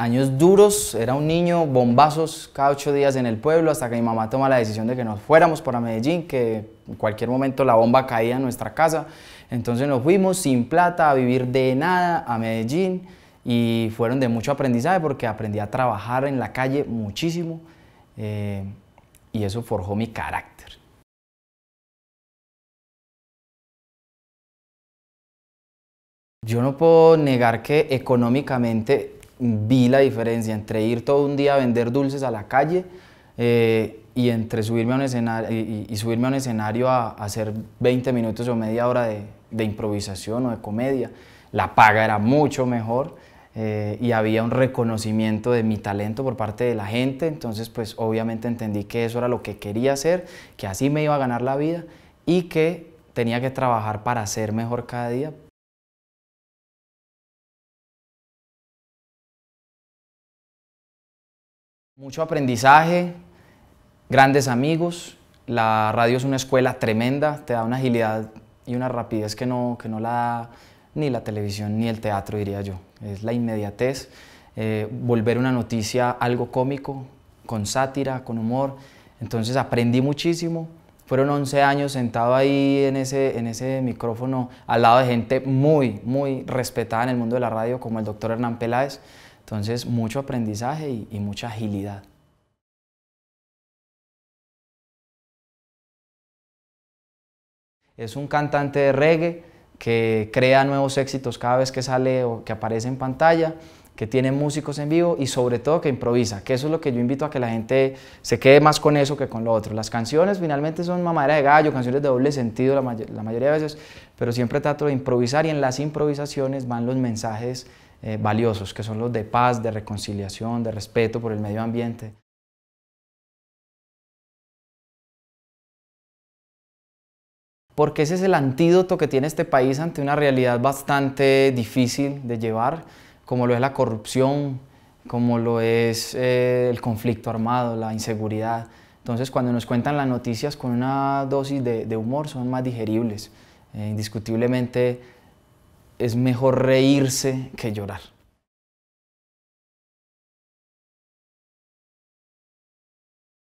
años duros, era un niño, bombazos cada ocho días en el pueblo, hasta que mi mamá toma la decisión de que nos fuéramos para Medellín, que en cualquier momento la bomba caía en nuestra casa. Entonces nos fuimos sin plata, a vivir de nada a Medellín y fueron de mucho aprendizaje porque aprendí a trabajar en la calle muchísimo eh, y eso forjó mi carácter. Yo no puedo negar que económicamente vi la diferencia entre ir todo un día a vender dulces a la calle eh, y entre subirme a un escenario, y, subirme a un escenario hacer 20 minutos o media hora de, improvisación o de comedia. La paga era mucho mejor eh, y había un reconocimiento de mi talento por parte de la gente, entonces pues obviamente entendí que eso era lo que quería hacer, que así me iba a ganar la vida y que tenía que trabajar para ser mejor cada día Mucho aprendizaje, grandes amigos. La radio es una escuela tremenda, te da una agilidad y una rapidez que no, la da ni la televisión ni el teatro, diría yo. Es la inmediatez, eh, volver una noticia algo cómico, con sátira, con humor. Entonces aprendí muchísimo. Fueron 11 años sentado ahí en ese, en ese micrófono al lado de gente muy, muy respetada en el mundo de la radio, como el doctor Hernán Peláez. Entonces, mucho aprendizaje y, mucha agilidad. Es un cantante de reggae que crea nuevos éxitos cada vez que sale o que aparece en pantalla, que tiene músicos en vivo y sobre todo que improvisa, que eso es lo que yo invito a que la gente se quede más con eso que con lo otro. Las canciones finalmente son mamadera de gallo, canciones de doble sentido la, mayoría de veces, pero siempre trato de improvisar y en las improvisaciones van los mensajes eh, valiosos, que son los de paz, de reconciliación, de respeto por el medio ambiente. Porque ese es el antídoto que tiene este país ante una realidad bastante difícil de llevar, como lo es la corrupción, como lo es eh, el conflicto armado, la inseguridad. Entonces, cuando nos cuentan las noticias con una dosis de, humor, son más digeribles. Eh, indiscutiblemente, es mejor reírse que llorar.